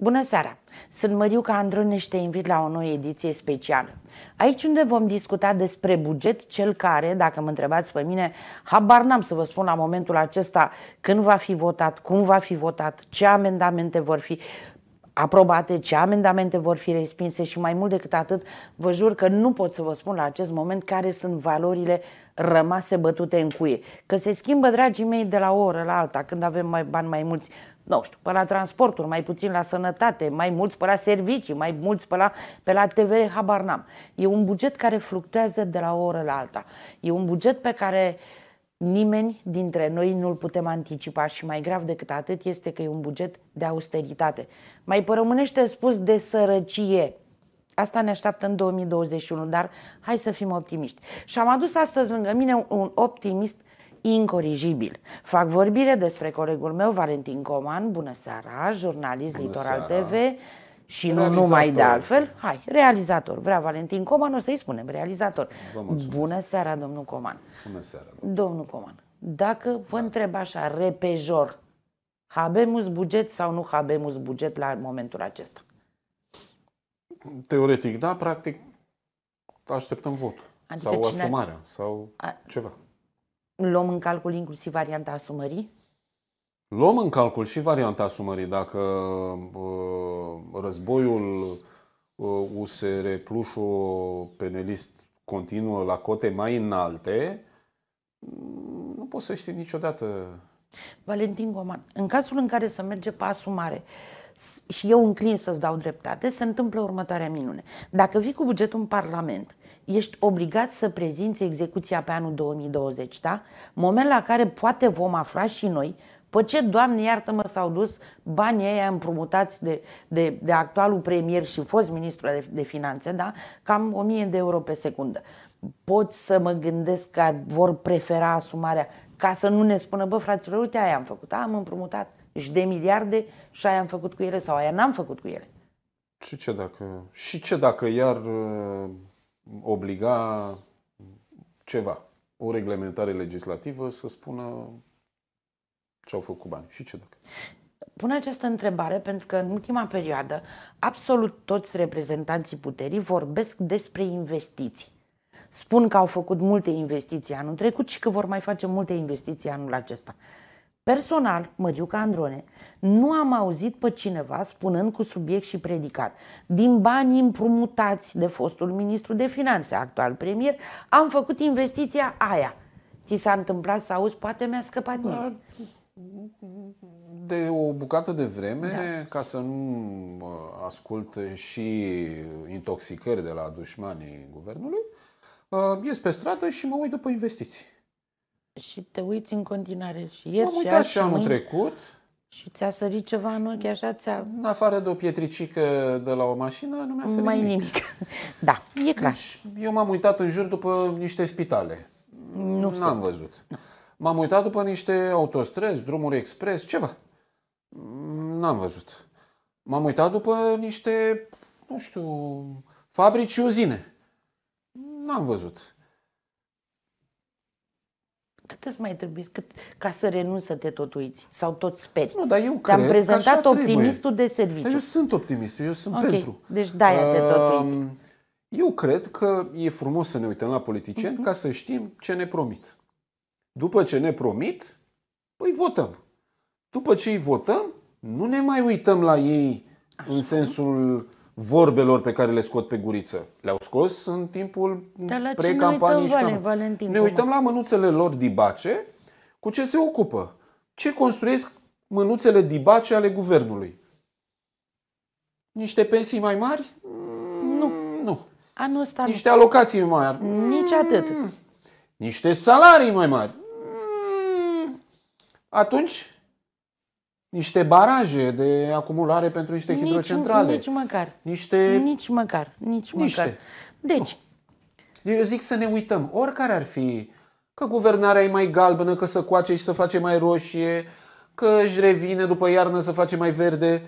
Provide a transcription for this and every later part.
Bună seara! Sunt Măriuca Androne și te invit la o nouă ediție specială. Aici unde vom discuta despre buget, cel care, dacă mă întrebați pe mine, habar n-am să vă spun la momentul acesta când va fi votat, cum va fi votat, ce amendamente vor fi aprobate, ce amendamente vor fi respinse și mai mult decât atât, vă jur că nu pot să vă spun la acest moment care sunt valorile rămase bătute în cuie. Că se schimbă, dragii mei, de la o oră la alta, când avem mai bani mai mulți, nu știu, pe la transporturi, mai puțin la sănătate, mai mulți pe la servicii, mai mulți pe la, pe la TV, habar n-am. E un buget care fluctuează de la o oră la alta. E un buget pe care nimeni dintre noi nu-l putem anticipa și mai grav decât atât este că e un buget de austeritate. Mai părămânește spus de sărăcie. Asta ne așteaptă în 2021, dar hai să fim optimiști. Și am adus astăzi lângă mine un optimist incorrigibil. Fac vorbire despre colegul meu, Valentin Coman, bună seara, jurnalist bună Litoral seara. TV și nu numai de altfel. Hai, realizator. Vrea Valentin Coman, o să-i spunem realizator. Bună seara, domnul Coman. Bună seara. Domnul Coman, dacă vă da. întreb așa, repejor, habemus buget sau nu habemus buget la momentul acesta? Teoretic, da, practic așteptăm votul. Adică sau cine... asumarea, sau a... ceva luăm în calcul inclusiv varianta asumării? Luăm în calcul și varianta asumării. Dacă uh, războiul uh, USR plușul penalist continuă la cote mai înalte, mm, nu poți să știi niciodată. Valentin Goman, în cazul în care să merge pe asumare, și eu înclin să-ți dau dreptate, se întâmplă următoarea minune. Dacă vii cu bugetul în Parlament ești obligat să prezinți execuția pe anul 2020, da? Moment la care poate vom afla și noi pe ce, Doamne iartă-mă, s-au dus banii aia împrumutați de, de, de actualul premier și fost ministru de, de finanțe, da? Cam 1000 de euro pe secundă. Pot să mă gândesc că vor prefera asumarea ca să nu ne spună, bă, fraților, uite, aia am făcut, am împrumutat și de miliarde și aia am făcut cu ele sau aia n-am făcut cu ele. Și ce dacă, și ce dacă iar uh, obliga ceva, o reglementare legislativă să spună ce au făcut bani și ce dacă. Pun această întrebare pentru că în ultima perioadă absolut toți reprezentanții puterii vorbesc despre investiții. Spun că au făcut multe investiții anul trecut și că vor mai face multe investiții anul acesta. Personal, Măriuca Androne, nu am auzit pe cineva spunând cu subiect și predicat din banii împrumutați de fostul ministru de finanțe, actual premier, am făcut investiția aia. Ți s-a întâmplat să auzi, poate mi-a scăpat da. mie. De o bucată de vreme, da. ca să nu ascult și intoxicări de la dușmanii guvernului, uh, ies pe stradă și mă uit după investiții și te uiți în continuare și ieri și uitat și anul trecut. Și ți-a sărit ceva în ochi, așa ți-a... În afară de o pietricică de la o mașină, nu mi-a sărit Mai nimic. nimic. Da, e clar. Deci, eu m-am uitat în jur după niște spitale. Nu N-am văzut. Nu. M-am uitat după niște autostrăzi, drumuri expres, ceva. Mm, n-am văzut. M-am uitat după niște, nu știu, fabrici și uzine. N-am văzut. Cât îți mai trebuie cât, ca să renunți să te tot uiți sau tot speri? Nu, dar eu Te-am cred prezentat că optimistul trebuie. de serviciu. Dar eu sunt optimist, eu sunt okay. pentru. Deci da, uh, te tot uiți. Eu cred că e frumos să ne uităm la politicieni uh-huh. ca să știm ce ne promit. După ce ne promit, păi votăm. După ce îi votăm, nu ne mai uităm la ei Așa. în sensul vorbelor pe care le scot pe guriță. Le-au scos în timpul pre-campaniei Ne, Ne uităm la mânuțele lor dibace, cu ce se ocupă. Ce construiesc mânuțele dibace ale guvernului? Niște pensii mai mari? Mm, nu. Nu. Anul ăsta Niște alocații mai mari? Nici mm, atât. Niște salarii mai mari? Mm. Atunci, niște baraje de acumulare pentru niște nici, hidrocentrale. Nici măcar. Niște... Nici măcar. Nici niște. măcar. Deci... Eu zic să ne uităm, oricare ar fi, că guvernarea e mai galbenă, că să coace și să face mai roșie, că își revine după iarnă să face mai verde,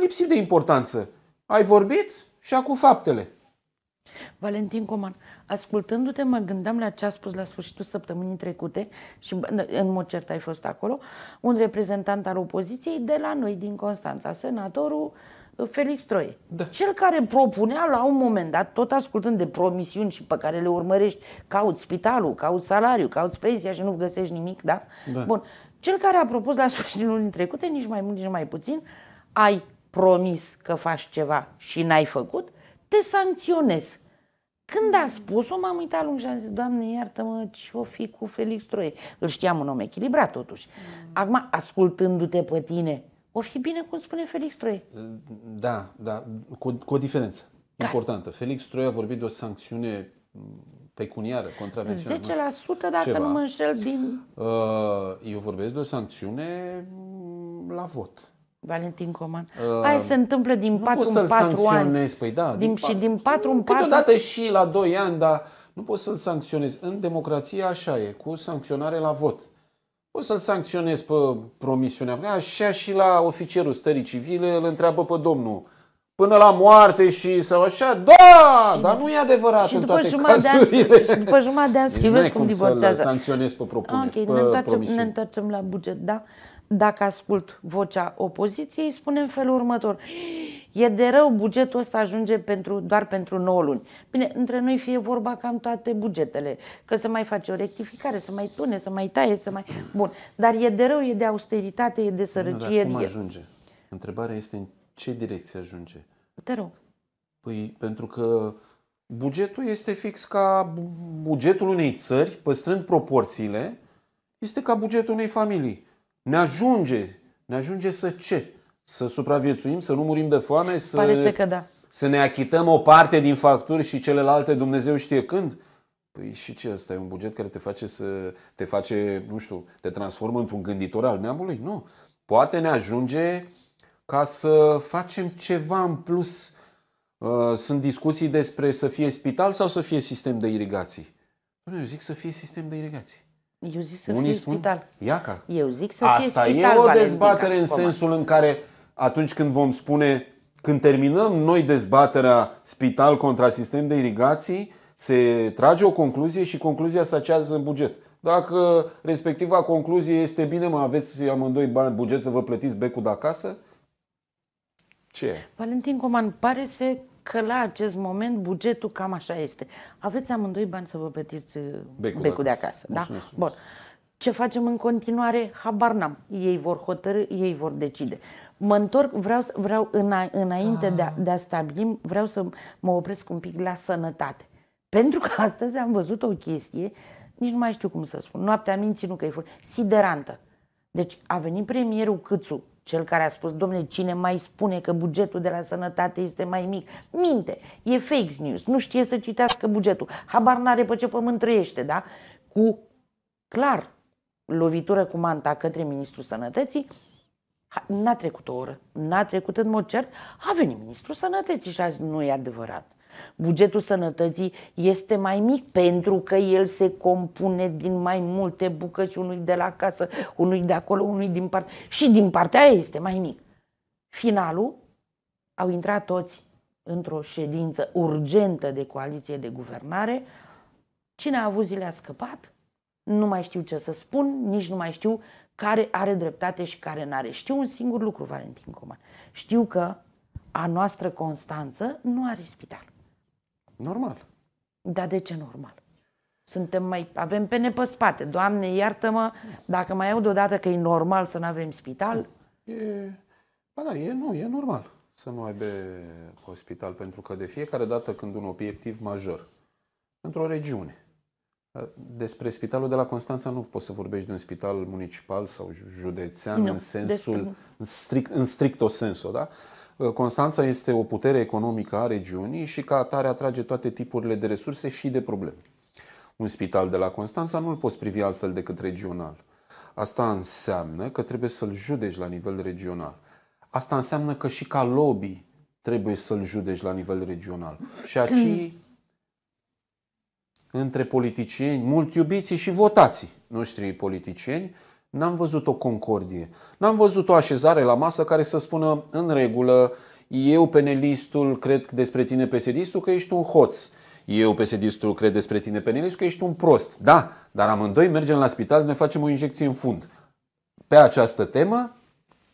lipsit de importanță. Ai vorbit și acum faptele. Valentin Coman, ascultându-te, mă gândeam la ce a spus la sfârșitul săptămânii trecute și în mod cert ai fost acolo, un reprezentant al opoziției de la noi din Constanța, senatorul uh, Felix Troie. Da. Cel care propunea la un moment dat, tot ascultând de promisiuni și pe care le urmărești, cauți spitalul, cauți salariu, cauți pensia și nu găsești nimic, da? da. Bun. Cel care a propus la sfârșitul lunii trecute, nici mai mult, nici mai puțin, ai promis că faci ceva și n-ai făcut, te sancționez. Când a spus-o, m-am uitat lung și am zis, Doamne, iartă-mă, ce o fi cu Felix Troie? Îl știam un om echilibrat, totuși. Mm. Acum, ascultându-te pe tine, o fi bine cum spune Felix Troie. Uh, da, da, cu, cu o diferență Care? importantă. Felix Troie a vorbit de o sancțiune pecuniară, contravențională. 10% nu știu, dacă ceva. nu mă înșel din... Uh, eu vorbesc de o sancțiune la vot. Valentin Coman. Uh, ă, Aia se întâmplă din 4 în 4 ani. Păi da, din, și din 4 în 4. Câteodată și la 2 ani, dar nu poți să-l sancționezi. În democrație așa e, cu sancționare la vot. Poți să-l sancționezi pe promisiunea. Păi așa și la oficierul stării civile îl întreabă pe domnul până la moarte și sau așa, da, și dar nu e adevărat și în toate cazurile. De an, și după jumătate de an să deci cum divorțează. Deci cum Să l sancționez pe propunere. Ok, pe ne, întoarcem, ne întoarcem la buget, da? dacă ascult vocea opoziției, spune în felul următor. E de rău, bugetul ăsta ajunge pentru, doar pentru 9 luni. Bine, între noi fie vorba cam toate bugetele, că se mai face o rectificare, să mai tune, să mai taie, să mai... Bun, dar e de rău, e de austeritate, e de sărăcie. Da, cum e... ajunge? Întrebarea este în ce direcție ajunge? Te rog. Păi pentru că bugetul este fix ca bugetul unei țări, păstrând proporțiile, este ca bugetul unei familii. Ne ajunge. Ne ajunge să ce? Să supraviețuim, să nu murim de foame, să, Pare că da. să ne achităm o parte din facturi și celelalte Dumnezeu știe când? Păi și ce asta e un buget care te face să te face, nu știu, te transformă într-un gânditor al neamului? Nu. Poate ne ajunge ca să facem ceva în plus. Uh, sunt discuții despre să fie spital sau să fie sistem de irigații. Eu zic să fie sistem de irigații. Eu zic să Unii fie spun, spital. Iaca. Eu zic să Asta fie spital, e o Valentin, dezbatere în sensul în care atunci când vom spune, când terminăm noi dezbaterea spital contra sistem de irigații, se trage o concluzie și concluzia se acează în buget. Dacă respectiva concluzie este bine, mă aveți amândoi bani buget să vă plătiți becul de acasă, ce Valentin Coman, pare să că la acest moment bugetul cam așa este. Aveți amândoi bani să vă plătiți uh, becul, becul de acasă. da? Bun. Ce facem în continuare? Habar n-am. Ei vor hotărâ, ei vor decide. Mă întorc, vreau, vreau înainte ah. de, a, ah. de a stabili, vreau să mă opresc un pic la sănătate. Pentru că astăzi am văzut o chestie, nici nu mai știu cum să spun, noaptea minții nu că e siderantă. Deci a venit premierul Câțu cel care a spus, domnule, cine mai spune că bugetul de la sănătate este mai mic, minte, e fake news, nu știe să citească bugetul, habar n-are pe ce pământ trăiește, da? Cu, clar, lovitură cu manta către Ministrul Sănătății, n-a trecut o oră, n-a trecut în mod cert, a venit Ministrul Sănătății și a zis, nu e adevărat. Bugetul sănătății este mai mic pentru că el se compune din mai multe bucăți, unui de la casă, unui de acolo, unui din parte și din partea aia este mai mic. Finalul, au intrat toți într-o ședință urgentă de coaliție de guvernare. Cine a avut zile a scăpat, nu mai știu ce să spun, nici nu mai știu care are dreptate și care nu are. Știu un singur lucru, Valentin Coman. Știu că a noastră Constanță nu are spital. Normal. Dar de ce normal? Suntem mai, avem pene pe spate. Doamne, iartă-mă, dacă mai aud deodată că e normal să nu avem spital... E, ba da, e, nu, e normal să nu aibă spital, pentru că de fiecare dată când un obiectiv major într-o regiune, despre spitalul de la Constanța nu poți să vorbești de un spital municipal sau județean nu, în sensul, despre... în, strict, în stricto sensul, da? Uh, Constanța este o putere economică a regiunii și ca atare atrage toate tipurile de resurse și de probleme. Un spital de la Constanța nu îl poți privi altfel decât regional. Asta înseamnă că trebuie să-l judeci la nivel regional. Asta înseamnă că și ca lobby trebuie să-l judeci la nivel regional. Și aici între politicieni, mult iubiții și votații noștri politicieni, N-am văzut o concordie. N-am văzut o așezare la masă care să spună în regulă eu, penelistul, cred despre tine, pesedistul, că ești un hoț. Eu, pesedistul, cred despre tine, penelistul, că ești un prost. Da, dar amândoi mergem la spital să ne facem o injecție în fund. Pe această temă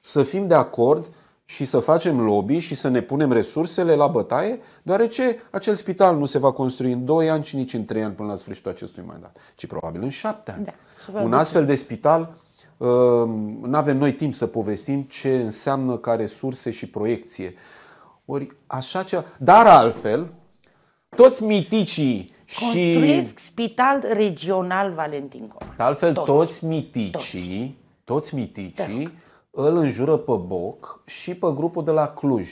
să fim de acord și să facem lobby și să ne punem resursele la bătaie, deoarece acel spital nu se va construi în 2 ani și nici în 3 ani până la sfârșitul acestui mandat, ci probabil în 7 ani. Da, Un astfel de spital Ehm, nu avem noi timp să povestim ce înseamnă ca resurse și proiecție. Ori așa ceva. Dar altfel, toți miticii și... Construiesc spital regional Valentin Coman. altfel, toți, toți miticii, toți, toți miticii îl înjură pe Boc și pe grupul de la Cluj.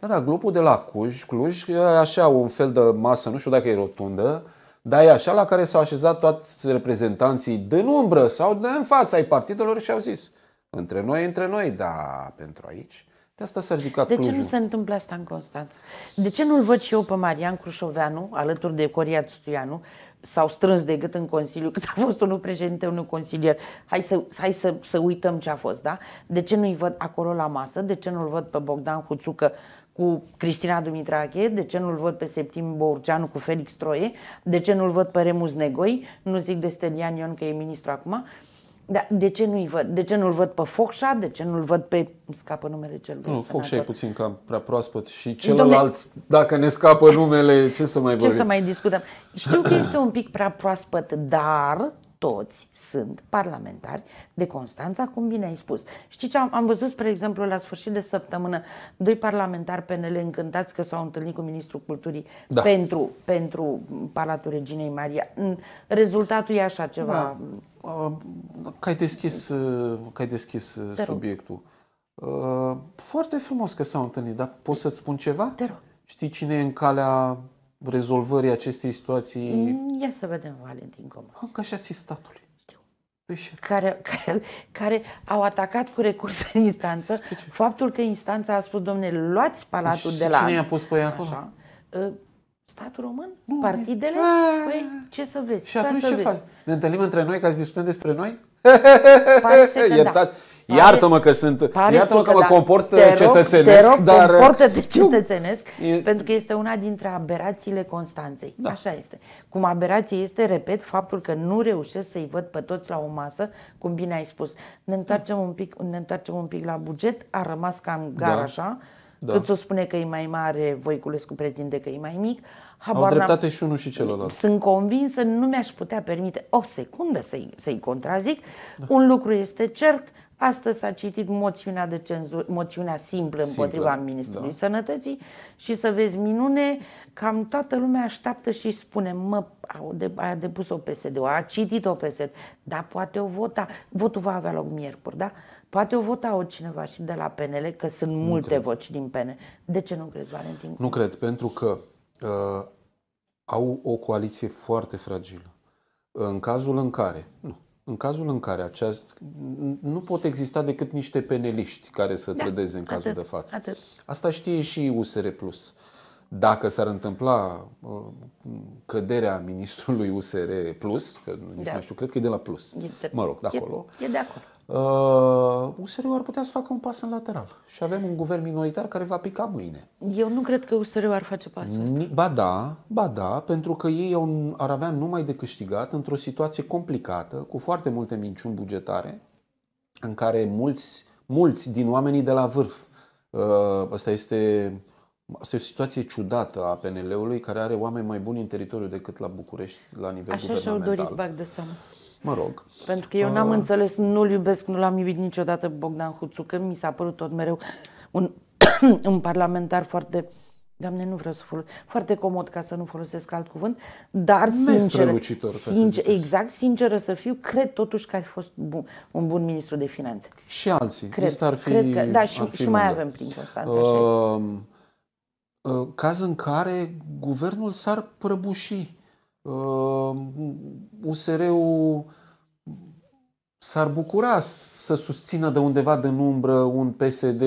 Da, da, grupul de la Cluj, Cluj, așa un fel de masă, nu știu dacă e rotundă, dar e așa la care s-au așezat toți reprezentanții din umbră sau de în fața ai partidelor și au zis între noi, între noi, dar pentru aici. De asta s-a ridicat De Clujul. ce nu se întâmplă asta în Constanța? De ce nu-l văd și eu pe Marian Crușoveanu, alături de Coria Tustuianu, s-au strâns de gât în Consiliu, Că a fost unul președinte, unul consilier. Hai să, hai să, să uităm ce a fost, da? De ce nu-i văd acolo la masă? De ce nu-l văd pe Bogdan Huțucă cu Cristina Dumitrache, de ce nu-l văd pe Septim Borceanu cu Felix Troie, de ce nu-l văd pe Remus Negoi, nu zic de Stelian Ion că e ministru acum, dar de ce nu-i văd? De ce nu-l văd pe Focșa? De ce nu-l văd pe... Îmi scapă numele cel Nu, Focșa e puțin cam prea proaspăt și celălalt, Domne... dacă ne scapă numele, ce să mai vorbim? Ce să mai discutăm? Știu că este un pic prea proaspăt, dar toți sunt parlamentari de Constanța, cum bine ai spus. Știi ce am, am văzut, spre exemplu, la sfârșit de săptămână, doi parlamentari PNL încântați că s-au întâlnit cu Ministrul Culturii da. pentru, pentru Palatul Reginei Maria. Rezultatul e așa ceva. Da. Uh, că ai deschis, uh, că ai deschis uh, subiectul. Foarte frumos că s-au întâlnit, dar pot să-ți spun ceva? Te rog. Știi cine e în calea rezolvării acestei situații? Mm, ia să vedem, Valentin Coma. Angajații statului. Păi care, care, care au atacat cu recurs în instanță faptul că instanța a spus, domnule, luați păi palatul și de la... Cine i-a pus pe ea acolo? Așa. Ă, statul român? Nu, Partidele? E... Păi, ce să vezi? Și atunci ce faci? Ne întâlnim între noi ca să discutăm despre noi? Pare secundar. Iertați, Iartă-mă că sunt, iartă-mă că, mă da. comport te uh, rog, cetățenesc, rog, dar... Uh, comportă-te cetățenesc, e... pentru că este una dintre aberațiile Constanței. Da. Așa este. Cum aberație este, repet, faptul că nu reușesc să-i văd pe toți la o masă, cum bine ai spus. Ne întoarcem, da. un, pic, ne întoarcem un pic la buget, a rămas cam gar da. așa, da. cât o spune că e mai mare, Voiculescu pretinde că e mai mic. Habar Au dreptate și unul și celălalt. Sunt convinsă, nu mi-aș putea permite o secundă să-i, să-i contrazic. Da. Un lucru este cert, Astăzi s-a citit moțiunea, de cenzur, moțiunea simplă, simplă împotriva da. Ministrului da. Sănătății și să vezi minune, cam toată lumea așteaptă și spune, mă, au de, a depus-o PSD, a citit-o PSD, dar poate o vota, votul va avea loc miercuri, da? Poate o vota o cineva și de la PNL, că sunt nu multe cred. voci din PNL. De ce nu crezi, Valentin? Nu cred, pentru că uh, au o coaliție foarte fragilă. În cazul în care, nu, în cazul în care aceast... nu pot exista decât niște peneliști care să da, trădeze în cazul atât, de față. Atât. Asta știe și USR Plus. Dacă s-ar întâmpla uh, căderea ministrului USR Plus, că nici da. nu știu, cred că e de la Plus. E de, mă rog, de acolo. E, e de acolo uh, usr ar putea să facă un pas în lateral. Și avem un guvern minoritar care va pica mâine. Eu nu cred că usr ar face pasul ăsta. Ba da, ba da, pentru că ei au, ar avea numai de câștigat într-o situație complicată, cu foarte multe minciuni bugetare, în care mulți, mulți din oamenii de la vârf, uh, asta este Asta e o situație ciudată a PNL-ului care are oameni mai buni în teritoriu decât la București, la nivel Așa guvernamental. Așa și-au dorit de seama mă rog. Pentru că eu n-am uh, înțeles, nu-l iubesc, nu l-am iubit niciodată Bogdan Huțu, că mi s-a părut tot mereu un, un parlamentar foarte Doamne, nu vreau să folosesc. Foarte comod ca să nu folosesc alt cuvânt, dar sincer, sincer exact, sinceră să fiu, cred totuși că ai fost bun, un bun ministru de finanțe. Și alții. Cred, ar fi, cred că, da, și, și mai avem prin Constanța. Uh, uh, caz în care guvernul s-ar prăbuși. Uh, USR-ul s-ar bucura să susțină de undeva de umbră un PSD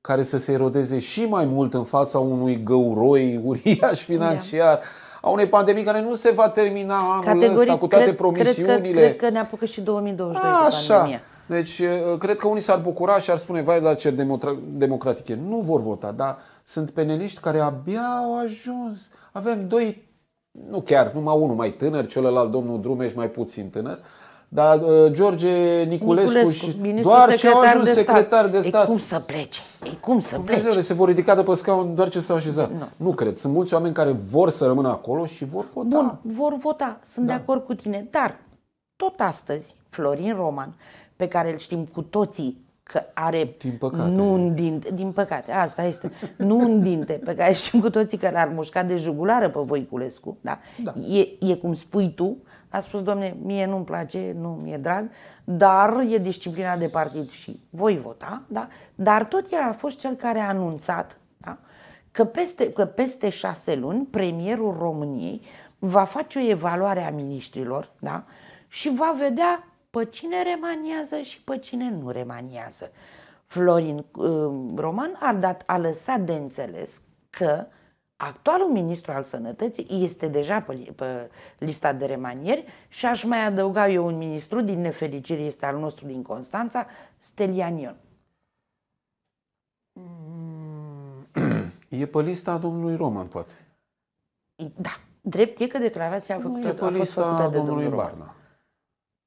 care să se erodeze și mai mult în fața unui găuroi uriaș financiar. a unei pandemii care nu se va termina anul Categorii, ăsta cu toate cred, promisiunile. Cred că, cred că ne apucă și 2022 a, cu pandemia. Așa. Deci, cred că unii s-ar bucura și ar spune, vai, dar ce demotra- democratic e. Nu vor vota, dar sunt peneliști care abia au ajuns. Avem doi nu chiar, numai unul mai tânăr, celălalt domnul Drumeș mai puțin tânăr, dar uh, George Niculescu, Niculescu și doar ce au ajuns de secretar de stat. E cum să plece? E cum să Dumnezeu, plece? se vor ridica de pe scaun doar ce s-au așezat. Nu. nu cred. Sunt mulți oameni care vor să rămână acolo și vor vota. Bun, vor vota. Sunt da. de acord cu tine. Dar tot astăzi, Florin Roman, pe care îl știm cu toții că are din păcate. nu un dinte, din păcate, asta este, nu un dinte pe care știm cu toții că l-ar mușca de jugulară pe Voiculescu, da? da. E, e cum spui tu, a spus, domne, mie nu-mi place, nu mi-e drag, dar e disciplina de partid și voi vota, da? Dar tot el a fost cel care a anunțat da? că, peste, că peste șase luni premierul României va face o evaluare a ministrilor, da? Și va vedea pe cine remaniază și pe cine nu remaniază. Florin um, Roman a, dat, a lăsat de înțeles că actualul ministru al sănătății este deja pe, pe lista de remanieri și aș mai adăuga eu un ministru, din nefericire este al nostru din Constanța, Stelian Ion. Mm. E pe lista domnului Roman, poate. Da. Drept e că declarația a, făcut, e pe a fost lista făcută de domnului, domnului Barna. Roman.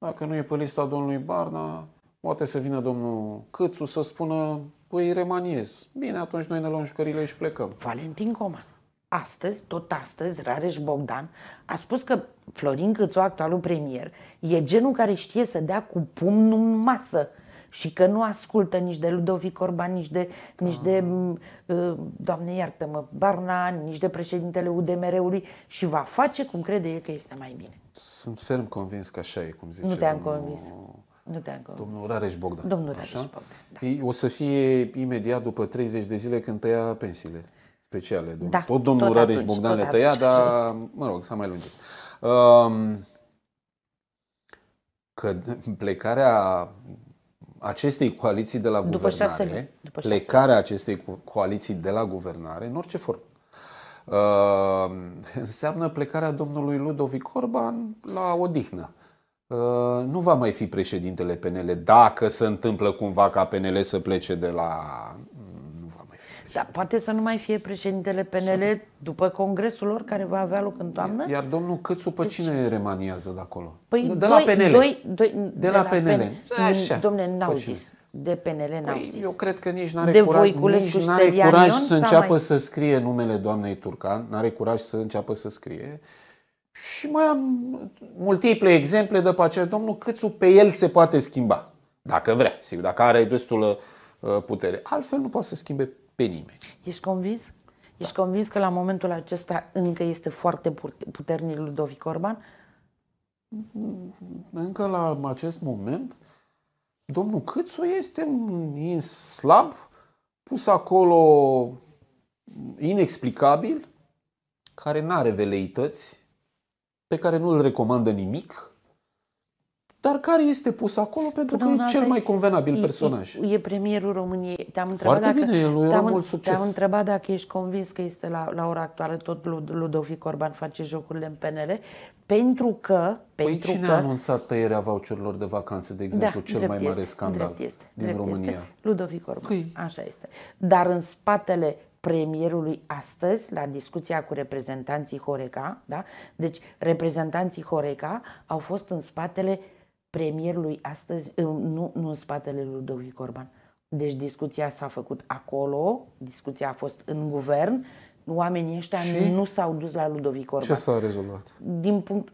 Dacă nu e pe lista domnului Barna, poate să vină domnul Câțu să spună, păi remaniez. Bine, atunci noi ne luăm jucările și plecăm. Valentin Coman, astăzi, tot astăzi, Rareș Bogdan a spus că Florin Câțu, actualul premier, e genul care știe să dea cu pumnul în masă și că nu ascultă nici de Ludovic Orban, nici de, nici de ah. uh, doamne iartă-mă, Barna, nici de președintele UDMR-ului și va face cum crede el că este mai bine. Sunt ferm convins că așa e, cum zice Nu te-am domnul... convins. Nu te-am convins. Domnul Rareș Bogdan. Domnul Rareș Bogdan, da. O să fie imediat după 30 de zile când tăia pensiile speciale. Domnul. Da, tot domnul Rareș Bogdan le tăia, dar, mă rog, s-a mai lungit. Um, că plecarea acestei coaliții de la după guvernare, șase luni, după șase plecarea acestei coaliții de la guvernare, în orice formă, uh, înseamnă plecarea domnului Ludovic Orban la odihnă. Uh, nu va mai fi președintele PNL dacă se întâmplă cumva ca PNL să plece de la da, poate să nu mai fie președintele PNL după congresul lor care va avea loc în toamnă? Iar domnul Cățu pe deci... cine remaniază de acolo? Păi de, doi, la PNL. Doi, doi, de, de la, PNL. PNL. Așa. Domne, n-au zis. De PNL n-au păi, zis. Eu cred că nici n-are de curaj, nici n curaj să înceapă să scrie numele doamnei Turcan, n-are curaj să înceapă să scrie. Și mai am multiple exemple de pe domnul Cățu, pe el se poate schimba. Dacă vrea, sigur, dacă are destulă uh, putere. Altfel nu poate să schimbe pe nimeni. Ești convins? Da. Ești convins că la momentul acesta încă este foarte puternic Ludovic Orban? Mm, încă la acest moment, domnul Câțu este un slab, pus acolo mm, inexplicabil, care nu are veleități, pe care nu îl recomandă nimic, dar care este pus acolo pentru Până că e cel mai convenabil e, personaj. E, e premierul României. Te-am întrebat Foarte dacă, bine, el lui era mult succes. Te-am întrebat dacă ești convins că este la, la ora actuală tot Ludovic Orban face jocurile în PNL, pentru că... Păi pentru cine că, a anunțat tăierea voucherilor de vacanțe, de exemplu, da, cel mai mare este, scandal drept este, din drept România? Este Ludovic Orban, Câi? Păi- așa este. Dar în spatele premierului astăzi la discuția cu reprezentanții Horeca, da? deci reprezentanții Horeca au fost în spatele uh, premierului astăzi, nu, nu în spatele lui Ludovic Orban. Deci discuția s-a făcut acolo, discuția a fost în guvern, oamenii ăștia și nu s-au dus la Ludovic Orban. Ce s-a rezolvat? Din punct,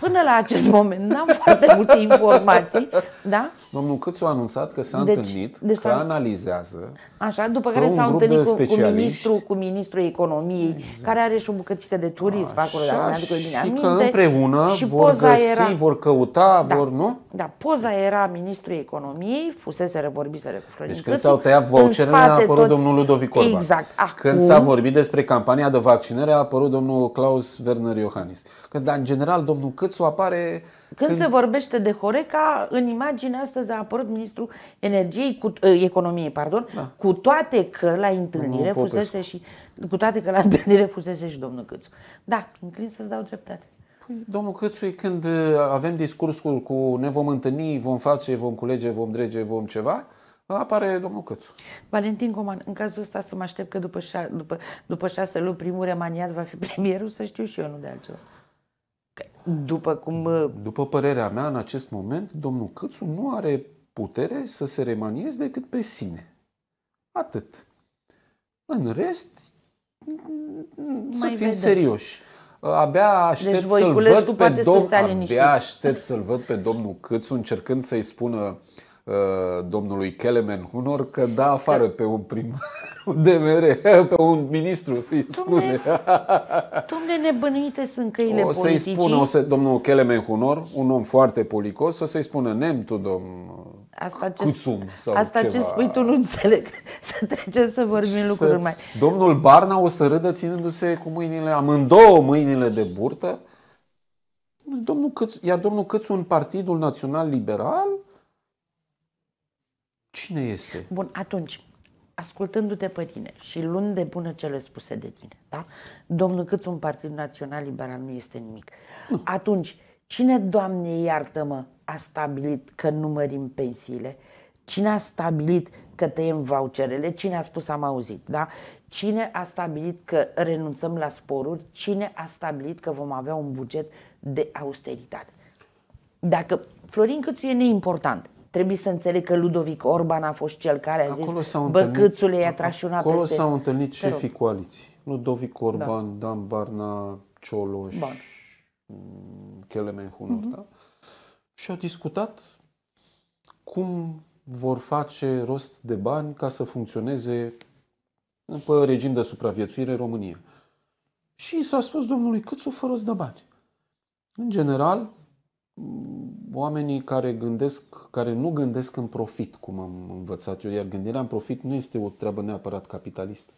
Până la acest moment n-am foarte multe informații. Da? Domnul Câțu a anunțat că s-a deci, întâlnit, de că analizează. Așa, după care s-a întâlnit cu, cu, ministru, cu ministrul economiei, exact. care are și o bucățică de turism Așa, acolo, dacă și aminte. că împreună și vor găsi, era, vor căuta, da, vor, nu? Da, poza era ministrul economiei, fusese vorbiseră cu Florin Deci când s-au tăiat voucherele a apărut toți... domnul Ludovic Orban. Exact. Acum... Când s-a vorbit despre campania de vaccinare a apărut domnul Klaus Werner Iohannis. Că, dar, în general, domnul nu Câțu apare... Când, când se vorbește de Horeca, în imagine astăzi a apărut ministrul energiei, cu, ă, economiei, pardon, da. cu toate că la întâlnire fusese și cu toate că la întâlnire fusese și domnul Câțu. Da, înclin să-ți dau dreptate. Păi, domnul Câțu, când ă, avem discursul cu ne vom întâlni, vom face, vom culege, vom drege, vom ceva, apare domnul Cățu. Valentin Coman, în cazul ăsta să mă aștept că după, șa- după, după șase luni primul remaniat va fi premierul, să știu și eu, nu de altceva. După cum... Uh, după părerea mea, în acest moment, domnul Câțu nu are putere să se remanieze decât pe sine. Atât. În rest, Mai să fim vedem. serioși. Uh, abia aștept deci, să-l văd pe domnul, abia să văd pe domnul Câțu încercând să-i spună Uh, domnului Kelemen Hunor că da afară pe un primar, de DMR, pe un ministru, scuze. Domne, nebănuite sunt căile o să-i spună, o să, domnul Kelemen Hunor, un om foarte policos, o să-i spună nemtu, domn Asta ce, Cuțum sau asta ceva. ce spui tu nu înțeleg. Să trece să vorbim să, lucruri mai... Domnul Barna o să râdă ținându-se cu mâinile, amândouă mâinile de burtă. Domnul Căț, iar domnul Cățu în Partidul Național Liberal Cine este? Bun, atunci, ascultându-te pe tine și luând de bună cele spuse de tine, da? Domnul, cât un Partid Național Liberal nu este nimic. Nu. Atunci, cine, Doamne, iartă-mă, a stabilit că nu mărim pensiile? Cine a stabilit că tăiem voucherele? Cine a spus am auzit, da? Cine a stabilit că renunțăm la sporuri? Cine a stabilit că vom avea un buget de austeritate? Dacă Florin Câțu e neimportant, Trebuie să înțeleg că Ludovic Orban a fost cel care a acolo zis, bă, câțule, i-a trașunat Acolo peste... s-au întâlnit șefii coaliției. Ludovic da. Orban, da. Dan Barna, Cioloș, Bun. Chelemen mm, Hunor, uh-huh. da? Și au discutat cum vor face rost de bani ca să funcționeze pe regim de supraviețuire în România. Și s-a spus domnului Câțu fără rost de bani. În general, oamenii care gândesc, care nu gândesc în profit, cum am învățat eu, iar gândirea în profit nu este o treabă neapărat capitalistă.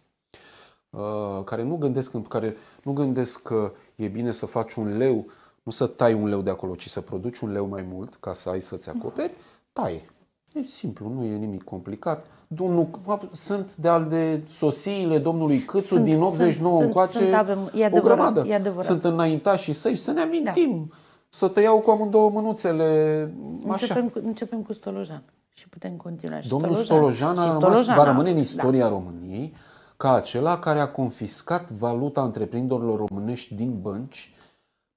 Uh, care nu gândesc, care nu gândesc că e bine să faci un leu, nu să tai un leu de acolo, ci să produci un leu mai mult ca să ai să-ți acoperi, taie. E simplu, nu e nimic complicat. Domnul, sunt de al de sosiile domnului Câțu sunt, din 89 sunt, încoace sunt, avem, e adevărat, o grămadă. E adevărat. Sunt înaintașii săi să ne amintim. Da să te iau cu amândouă mânuțele. Așa. Începem, cu, începem cu Stolojan și putem continua. Și Domnul Stolojan, Stolojan, a rămas, va rămâne în istoria da. României ca acela care a confiscat valuta întreprinderilor românești din bănci,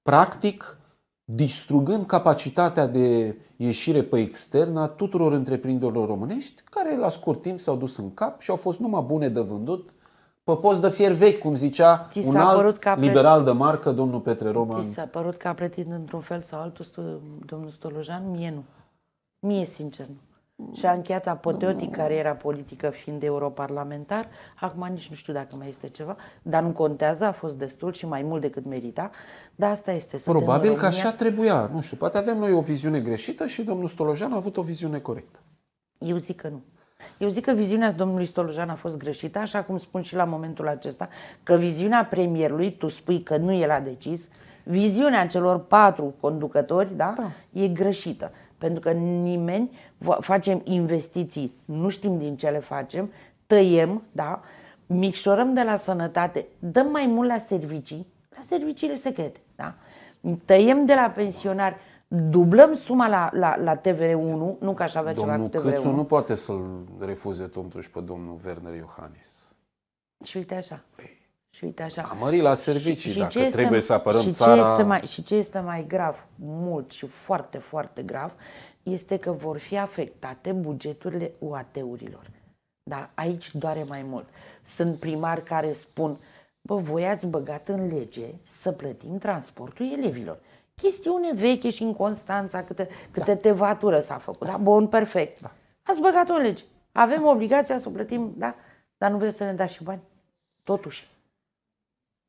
practic distrugând capacitatea de ieșire pe extern a tuturor întreprinderilor românești, care la scurt timp s-au dus în cap și au fost numai bune de vândut pe post de fier vechi, cum zicea Ți un alt părut că a liberal de marcă, domnul Petre Roman. Ți s-a părut că a plătit într-un fel sau altul domnul Stolojan? Mie nu. Mie, sincer, nu. Și-a încheiat apoteotic cariera politică fiind europarlamentar. Acum nici nu știu dacă mai este ceva, dar nu contează, a fost destul și mai mult decât merita. Dar asta este. Probabil că așa trebuia. Nu știu, poate avem noi o viziune greșită și domnul Stolojan a avut o viziune corectă. Eu zic că nu. Eu zic că viziunea domnului Stolojan a fost greșită, așa cum spun și la momentul acesta, că viziunea premierului, tu spui că nu el a decis, viziunea celor patru conducători da, da. e greșită. Pentru că nimeni facem investiții, nu știm din ce le facem, tăiem, da, micșorăm de la sănătate, dăm mai mult la servicii, la serviciile secrete, da? tăiem de la pensionari, dublăm suma la, la, la TVR1, nu că aș avea domnul ceva cu TVR1. Cățu nu poate să-l refuze totuși pe domnul Werner Iohannis. Și uite așa. Păi. Și uite așa. A la servicii, și, și dacă este, trebuie să apărăm și țara... Ce este mai, și ce este mai grav, mult și foarte, foarte grav, este că vor fi afectate bugeturile UAT-urilor. Dar aici doare mai mult. Sunt primari care spun, bă, voi ați băgat în lege să plătim transportul elevilor chestiune veche și în Constanța, câtă, câtă da. tevatură s-a făcut. Da. da? Bun, perfect. Da. Ați băgat o lege. Avem da. obligația să o plătim, da? Dar nu vreți să ne dați și bani? Totuși.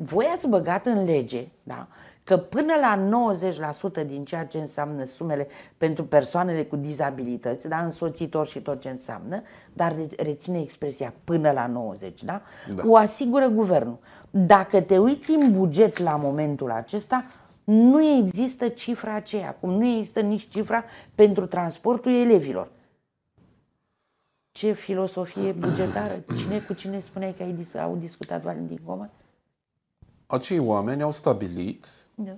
Voi ați băgat în lege, da? Că până la 90% din ceea ce înseamnă sumele pentru persoanele cu dizabilități, da? Însoțitor și tot ce înseamnă, dar reține expresia până la 90, da? da. O asigură guvernul. Dacă te uiți în buget la momentul acesta, nu există cifra aceea, cum nu există nici cifra pentru transportul elevilor. Ce filosofie bugetară? Cine cu cine spuneai că ai, au discutat Valentin goma? Acei oameni au stabilit da.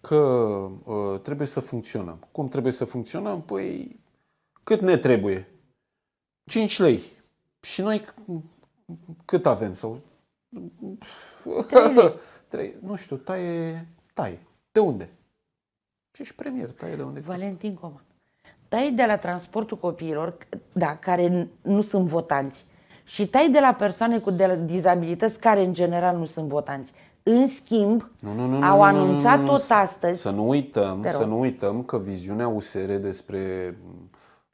că uh, trebuie să funcționăm. Cum trebuie să funcționăm? Păi cât ne trebuie? 5 lei. Și noi cât avem? Sau... 3 lei. 3, nu știu, taie Taie. De unde? Și ești premier, taie de unde? Valentin Coman. Tai de la transportul copiilor, da, care nu sunt votanți. Și tai de la persoane cu dizabilități care în general nu sunt votanți. În schimb, nu, nu, nu, au anunțat nu, nu, nu, nu. tot astăzi. Să nu uităm, să nu uităm că viziunea USR despre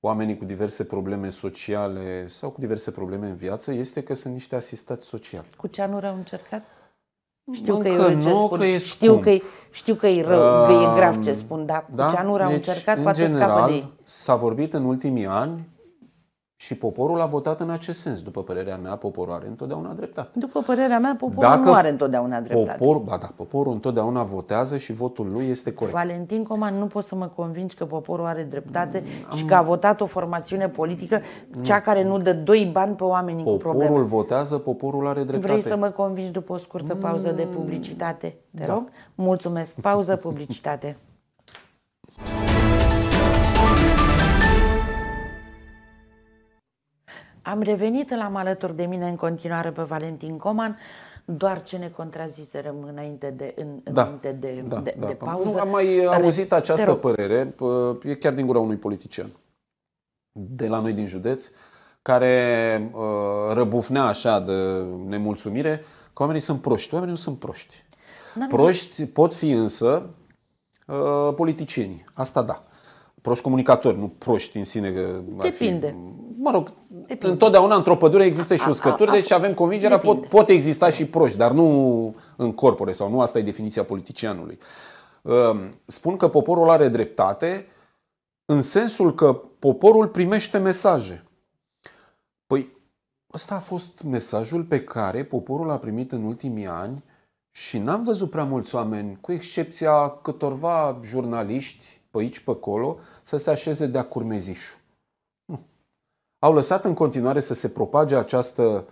oamenii cu diverse probleme sociale sau cu diverse probleme în viață este că sunt niște asistați sociali. Cu ce anul au încercat? Știu Încă că e rău ce spun. Că e știu că e, știu că e rău, uh, că e grav ce spun, dar da? cu ce nu am deci, încercat, în poate general, scapă de ei. S-a vorbit în ultimii ani și poporul a votat în acest sens. După părerea mea, poporul are întotdeauna dreptate. După părerea mea, poporul Dacă nu are întotdeauna dreptate. Popor, ba da, poporul întotdeauna votează și votul lui este corect. Valentin Coman, nu poți să mă convingi că poporul are dreptate mm, Am... și că a votat o formațiune politică, cea mm. care nu dă doi bani pe oamenii poporul cu probleme. Poporul votează, poporul are dreptate. Vrei să mă convingi după o scurtă pauză de mm. publicitate? Te da. rog. Mulțumesc. Pauză publicitate. Am revenit, la alături de mine în continuare pe Valentin Coman, doar ce ne contraziserăm înainte de, în, da, înainte de, da, de, da, de da. pauză. Nu, am mai auzit această părere, e chiar din gura unui politician de la noi din județ, care ă, răbufnea așa de nemulțumire că oamenii sunt proști. Oamenii nu sunt proști. Proști zis. pot fi însă ă, politicieni. Asta da. Proști comunicatori, nu proști în sine. Că Depinde. Fi, mă rog, Depinde. întotdeauna într-o pădure există și uscături, deci avem convingerea, Depinde. pot, pot exista și proști, dar nu în corpore sau nu asta e definiția politicianului. Ehm, spun că poporul are dreptate în sensul că poporul primește mesaje. Păi, ăsta a fost mesajul pe care poporul a primit în ultimii ani și n-am văzut prea mulți oameni, cu excepția câtorva jurnaliști pe aici, pe acolo, să se așeze de-a curmezișul au lăsat în continuare să se propage această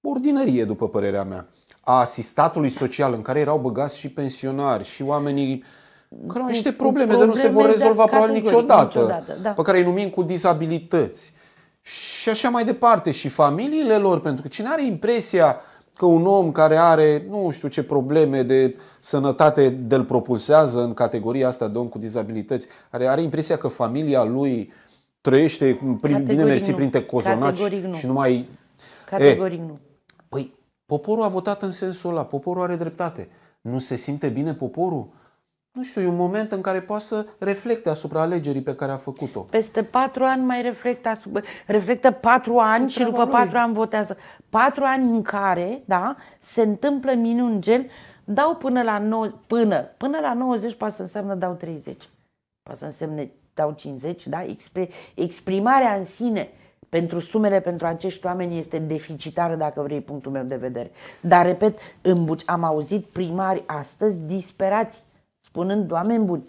ordinărie, după părerea mea, a asistatului social în care erau băgați și pensionari și oamenii care au niște probleme, probleme de nu se vor rezolva probabil niciodată, niciodată da. pe care îi numim cu dizabilități. Și așa mai departe, și familiile lor, pentru că cine are impresia că un om care are nu știu ce probleme de sănătate de-l propulsează în categoria asta de om cu dizabilități, are, are impresia că familia lui trăiește prin, bine mersi nu. printre cozonaci Categoric nu. și nu mai... Categoric e, nu. Păi, poporul a votat în sensul ăla, poporul are dreptate. Nu se simte bine poporul? Nu știu, e un moment în care poate să reflecte asupra alegerii pe care a făcut-o. Peste patru ani mai reflectă, asupra, reflectă patru ani și, și după lui. patru ani votează. Patru ani în care, da, se întâmplă minuni gen, dau până la, no, până, până la 90, poate să înseamnă dau 30. Poate să însemne dau 50, da? Exprimarea în sine pentru sumele pentru acești oameni este deficitară, dacă vrei, punctul meu de vedere. Dar, repet, în Buci, am auzit primari astăzi disperați, spunând, oameni buni,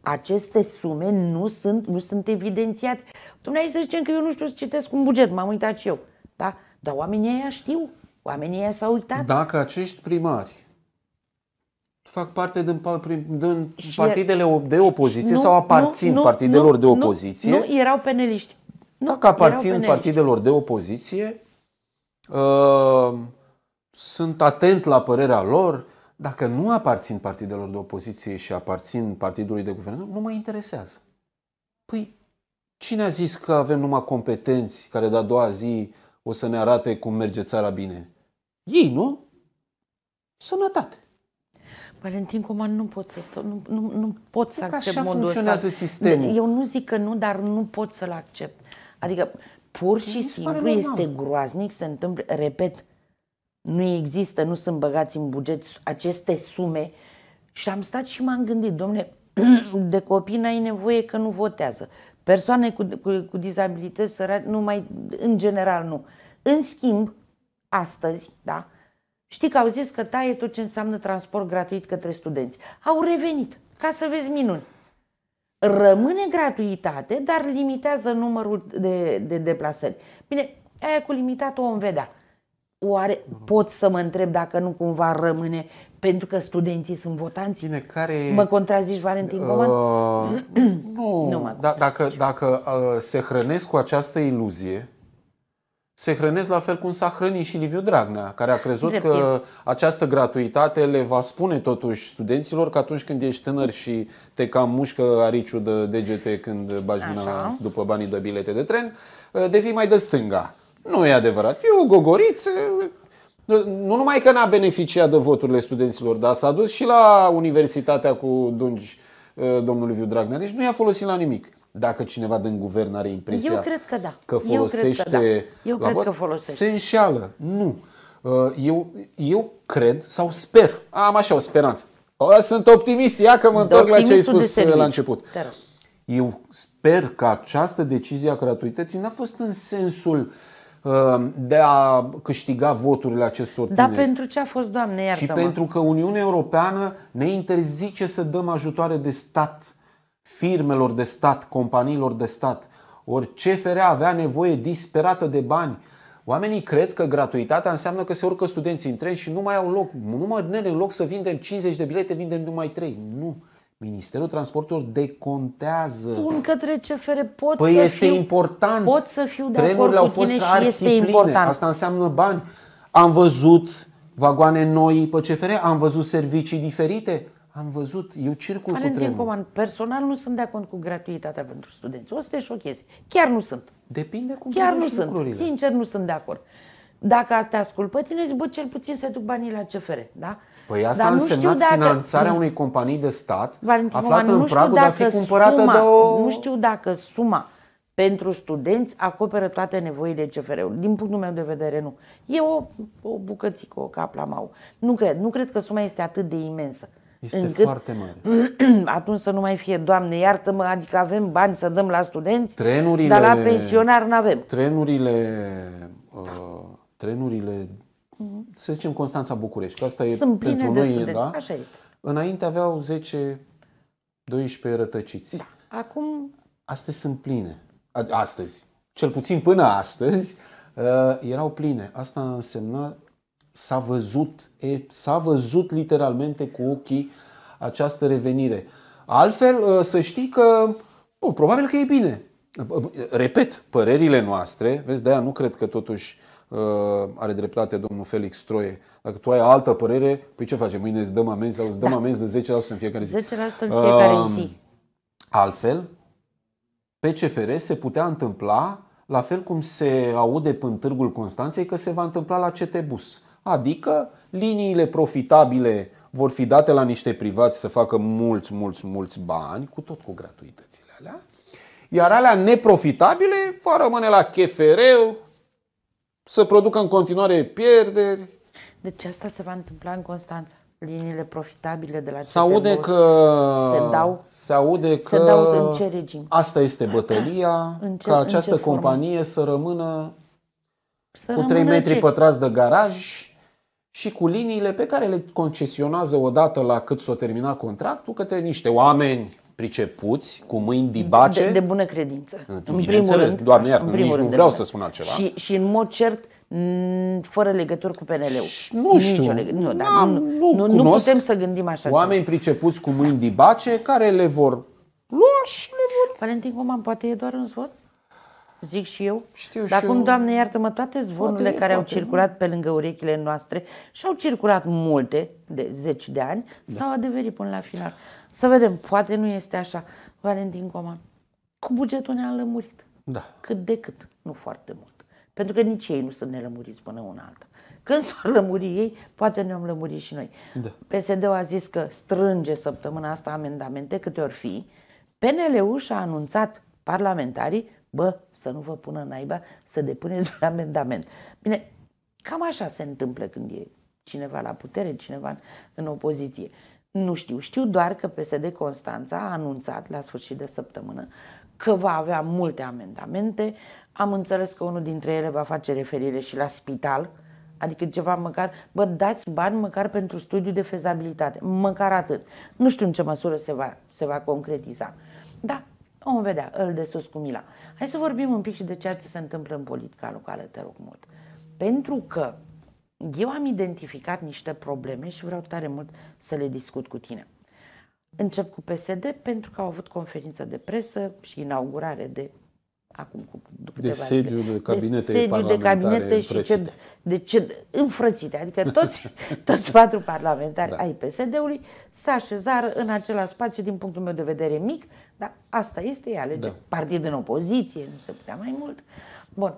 aceste sume nu sunt, nu sunt evidențiate. Dumnezeu să zicem că eu nu știu să citesc un buget, m-am uitat și eu. Da? Dar oamenii aia știu, oamenii aia s-au uitat. Dacă acești primari fac parte din, din partidele de opoziție nu, sau aparțin nu, nu, partidelor nu, de opoziție. Nu, nu erau peneliști. Nu, Dacă aparțin peneliști. partidelor de opoziție, uh, sunt atent la părerea lor. Dacă nu aparțin partidelor de opoziție și aparțin partidului de guvern, nu mă interesează. Păi, cine a zis că avem numai competenți care de-a doua zi o să ne arate cum merge țara bine? Ei, nu? Sănătate. Valentin Coman nu pot să stau, nu, nu, nu pot să accept așa modul funcționează ăsta. sistemul. Eu nu zic că nu, dar nu pot să-l accept. Adică, pur și simplu este groaznic, să întâmple, repet, nu există, nu sunt băgați în buget aceste sume și am stat și m-am gândit, domne, de copii n-ai nevoie că nu votează. Persoane cu, cu, cu dizabilități săraci, nu mai, în general nu. În schimb, astăzi, da, Știi că au zis că taie tot ce înseamnă transport gratuit către studenți. Au revenit, ca să vezi minuni. Rămâne gratuitate, dar limitează numărul de, de deplasări. Bine, aia cu limitat o vom vedea. Oare pot să mă întreb dacă nu cumva rămâne pentru că studenții sunt votanți? Bine, care... Mă contrazici, Valentin uh, Coman? Uh, nu, nu mă da, dacă, dacă uh, se hrănesc cu această iluzie, se hrănesc la fel cum s-a hrănit și Liviu Dragnea, care a crezut Drept. că această gratuitate le va spune totuși studenților că atunci când ești tânăr și te cam mușcă ariciul de degete când bagi mâna după banii de bilete de tren, eh, devii mai de stânga. Nu e adevărat. Eu, Gogoriț, nu numai că n-a beneficiat de voturile studenților, dar s-a dus și la universitatea cu dungi eh, domnul Liviu Dragnea. Deci nu i-a folosit la nimic dacă cineva din guvern are impresia Eu cred că, da. că folosește... Eu cred că, da. Eu cred vot, că folosește. Se înșeală. Nu. Uh, eu, eu cred sau sper, am așa o speranță. Uh, sunt optimist, ia că mă întorc la ce ai spus uh, la început. Eu sper că această decizie a gratuității n-a fost în sensul de a câștiga voturile acestor tineri. Dar pentru ce a fost, Doamne, iartă Și pentru că Uniunea Europeană ne interzice să dăm ajutoare de stat firmelor de stat, companiilor de stat. Ori CFR avea nevoie disperată de bani. Oamenii cred că gratuitatea înseamnă că se urcă studenții în tren și nu mai au loc. Nu mai nene, în loc să vindem 50 de bilete, vindem numai 3. Nu. Ministerul Transportului decontează. Spun către CFR, pot păi să este fiu, important. Pot să fiu de Trenurile acord cu au fost și este pline. important. Asta înseamnă bani. Am văzut vagoane noi pe CFR, am văzut servicii diferite am văzut, eu circul Valentin cu trenul. Coman, personal nu sunt de acord cu gratuitatea pentru studenți. O să te șochezi. Chiar nu sunt. Depinde cum Chiar nu sunt. Lucrurile. Sincer, nu sunt de acord. Dacă te ascult pe tine, zic, bă, cel puțin se duc banii la CFR, da? Păi asta Dar a însemnat dacă... finanțarea unei companii de stat Valentin aflată Coman, în pragul de a fi cumpărată suma, de o... Nu știu dacă suma pentru studenți acoperă toate nevoile CFR-ului. Din punctul meu de vedere, nu. E o, o bucățică, o cap la mau. Nu cred. Nu cred că suma este atât de imensă. Este încât foarte mare. Atunci să nu mai fie, Doamne, iartă-mă, adică avem bani să dăm la studenți, trenurile, dar la pensionar nu avem. Trenurile, uh, trenurile să zicem Constanța București, că asta Sunt e Sunt pline pentru de noi, studenți, da? așa este. Înainte aveau 10 12 rătăciți. Da. Acum astăzi sunt pline. Astăzi, cel puțin până astăzi, uh, erau pline. Asta însemna s-a văzut, e, s-a văzut literalmente cu ochii această revenire. Altfel, ă, să știi că, bă, probabil că e bine. Repet, părerile noastre, vezi, de-aia nu cred că totuși ă, are dreptate domnul Felix Troie. Dacă tu ai altă părere, păi ce facem? Mâine îți dăm amenzi sau îți dăm da. amenzi de 10% în fiecare zi. 10% în fiecare uh, zi. Altfel, pe CFR se putea întâmpla la fel cum se aude pe Târgul Constanței că se va întâmpla la CT Bus. Adică liniile profitabile vor fi date la niște privați să facă mulți, mulți, mulți bani, cu tot cu gratuitățile alea, iar alea neprofitabile vor rămâne la chefereu să producă în continuare pierderi. Deci asta se va întâmpla în Constanța liniile profitabile de la se aude că se dau se aude că se dau în ce regim? Asta este bătălia în ce, ca această companie formă? să rămână să cu rămână 3 metri ce? pătrați de garaj și cu liniile pe care le concesionează odată la cât s-o termina contractul către niște oameni pricepuți, cu mâini dibace. De, de bună credință. În primul rând. Doamne iartă, nici rând nu vreau da. să spun altceva. Și, și în mod cert, fără legătură cu PNL-ul. Nu știu. Nicio legă... nu, da. nu, nu, nu, nu putem să gândim așa Oameni ceva. pricepuți cu mâini dibace care le vor lua și le vor... Valentin Coman poate e doar un zvon? zic și eu. Știu Dar și acum, eu... Doamne, iartă-mă, toate zvonurile care au circulat pe lângă urechile noastre și au circulat multe, de zeci de ani, da. s-au adeverit până la final. Să vedem, poate nu este așa. Valentin Coman, cu bugetul ne-a lămurit. Da. Cât de cât, nu foarte mult. Pentru că nici ei nu sunt nelămuriți până una alta. Când s-au lămurit ei, poate ne-am lămurit și noi. Da. PSD-ul a zis că strânge săptămâna asta amendamente, câte ori fi. PNL-ul și-a anunțat parlamentarii bă, să nu vă pună naiba, să depuneți un amendament. Bine, cam așa se întâmplă când e cineva la putere, cineva în, în opoziție. Nu știu, știu doar că PSD Constanța a anunțat la sfârșit de săptămână că va avea multe amendamente. Am înțeles că unul dintre ele va face referire și la spital, adică ceva măcar, bă, dați bani măcar pentru studiu de fezabilitate, măcar atât. Nu știu în ce măsură se va, se va concretiza. Da, Vom vedea, îl de sus cu Mila. Hai să vorbim un pic și de ceea ce se întâmplă în politica locală, te rog mult. Pentru că eu am identificat niște probleme și vreau tare mult să le discut cu tine. Încep cu PSD pentru că au avut conferință de presă și inaugurare de acum cu câteva de sediu zile. de cabinete de, sediu de cabinete și ce, de ce, înfrățite, adică toți, toți patru parlamentari da. ai PSD-ului să așezară în același spațiu, din punctul meu de vedere mic, dar asta este, e alege da. partid în opoziție, nu se putea mai mult. Bun.